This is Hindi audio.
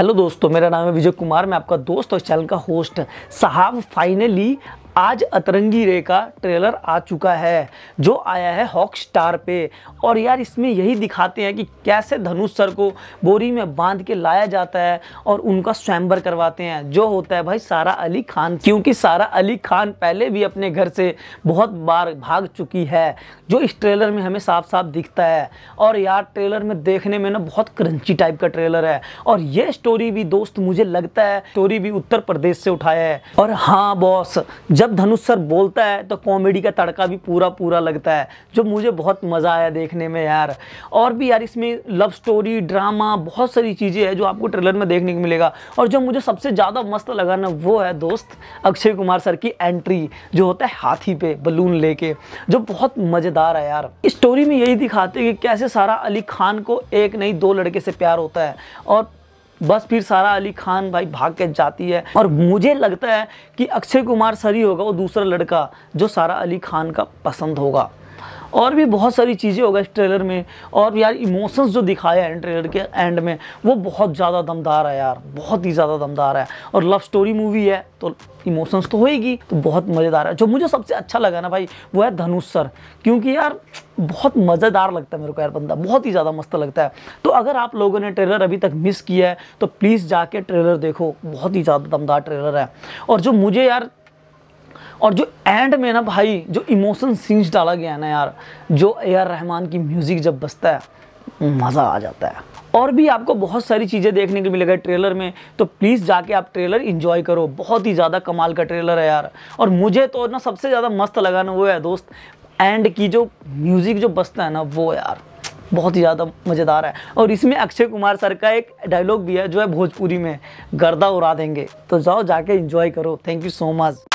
हेलो दोस्तों मेरा नाम है विजय कुमार मैं आपका दोस्त और चैनल का होस्ट साहब फाइनली आज अतरंगी रे का ट्रेलर आ चुका है जो आया है हॉक स्टार पे और यार इसमें यही दिखाते हैं कि कैसे धनुष सर को बोरी में बांध के लाया जाता है और उनका स्वयंवर करवाते हैं जो होता है भाई सारा अली खान क्योंकि सारा अली खान पहले भी अपने घर से बहुत बार भाग चुकी है जो इस ट्रेलर में हमें साफ साफ दिखता है और यार ट्रेलर में देखने में ना बहुत क्रंची टाइप का ट्रेलर है और ये स्टोरी भी दोस्त मुझे लगता है स्टोरी भी उत्तर प्रदेश से उठाया है और हाँ बॉस जब धनुष सर बोलता है तो कॉमेडी का तड़का भी पूरा पूरा लगता है जो मुझे बहुत मज़ा आया देखने में यार और भी यार इसमें लव स्टोरी ड्रामा बहुत सारी चीज़ें हैं जो आपको ट्रेलर में देखने को मिलेगा और जो मुझे सबसे ज़्यादा मस्त लगा ना वो है दोस्त अक्षय कुमार सर की एंट्री जो होता है हाथी पे बलून लेके जो बहुत मज़ेदार है यार इस स्टोरी में यही दिखाते हैं कि कैसे सारा अली खान को एक नहीं दो लड़के से प्यार होता है और बस फिर सारा अली खान भाई भाग के जाती है और मुझे लगता है कि अक्षय कुमार सर ही होगा वो दूसरा लड़का जो सारा अली खान का पसंद होगा और भी बहुत सारी चीज़ें होगा इस ट्रेलर में और यार इमोशंस जो दिखाया है ट्रेलर के एंड में वो बहुत ज़्यादा दमदार है यार बहुत ही ज़्यादा दमदार है और लव स्टोरी मूवी है तो इमोशंस तो होएगी तो बहुत मज़ेदार है जो मुझे सबसे अच्छा लगा ना भाई वो है धनुष सर क्योंकि यार बहुत मज़ेदार लगता है मेरे को यार बंदा बहुत ही ज़्यादा मस्त लगता है तो अगर आप लोगों ने ट्रेलर अभी तक मिस किया है तो प्लीज़ जाके ट्रेलर देखो बहुत ही ज़्यादा दमदार ट्रेलर है और जो मुझे यार और जो एंड में ना भाई जो इमोशन सीन्स डाला गया है ना यार जो ए आर रहमान की म्यूज़िक जब बसता है मज़ा आ जाता है और भी आपको बहुत सारी चीज़ें देखने को मिलेगा ट्रेलर में तो प्लीज़ जाके आप ट्रेलर इन्जॉय करो बहुत ही ज़्यादा कमाल का ट्रेलर है यार और मुझे तो ना सबसे ज़्यादा मस्त लगा ना वो है दोस्त एंड की जो म्यूज़िक जो बसता है ना वो यार बहुत ही ज़्यादा मज़ेदार है और इसमें अक्षय कुमार सर का एक डायलॉग भी है जो है भोजपुरी में गर्दा उड़ा देंगे तो जाओ जाके इन्जॉय करो थैंक यू सो मच